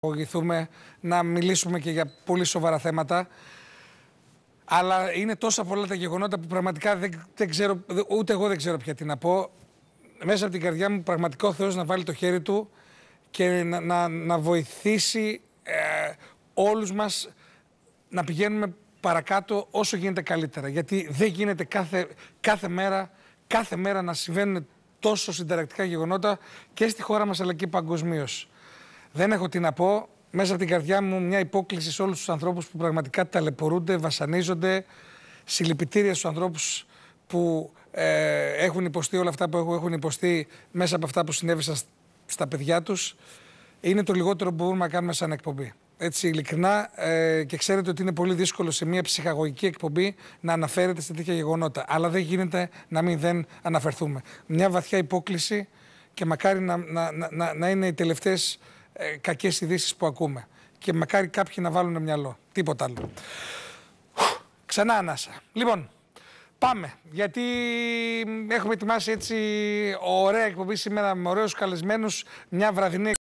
απογηθούμε να μιλήσουμε και για πολύ σοβαρά θέματα. Αλλά είναι τόσα πολλά τα γεγονότα που πραγματικά δεν, δεν ξέρω, ούτε εγώ δεν ξέρω πια τι να πω. Μέσα από την καρδιά μου πραγματικό ο Θεός να βάλει το χέρι του και να, να, να βοηθήσει ε, όλους μας να πηγαίνουμε παρακάτω όσο γίνεται καλύτερα. Γιατί δεν γίνεται κάθε, κάθε, μέρα, κάθε μέρα να συμβαίνουν τόσο συνταρακτικά γεγονότα και στη χώρα μας αλλά και παγκοσμίως. Δεν έχω τι να πω. Μέσα από την καρδιά μου μια υπόκληση σε όλους τους ανθρώπους που πραγματικά ταλαιπωρούνται, βασανίζονται. Συλληπιτήρια στους ανθρώπους που ε, έχουν υποστεί όλα αυτά που έχουν υποστεί μέσα από αυτά που συνέβησαν στα παιδιά τους. Είναι το λιγότερο που μπορούμε να κάνουμε σαν εκπομπή. Έτσι, ειλικρινά, ε, και ξέρετε ότι είναι πολύ δύσκολο σε μια ψυχαγωγική εκπομπή να αναφέρεται σε τέτοια γεγονότα. Αλλά δεν γίνεται να μην δεν αναφερθούμε. Μια βαθιά υπόκληση και μακάρι να, να, να, να είναι οι τελευταίες. Ε, κακές ειδήσεις που ακούμε. Και μακάρι κάποιοι να βάλουν μυαλό. Τίποτα άλλο. Ξανά ανάσα. Λοιπόν, Πάμε, γιατί έχουμε ετοιμάσει έτσι ωραία εκπομπή σήμερα με ωραίους καλεσμένους, μια βραδινή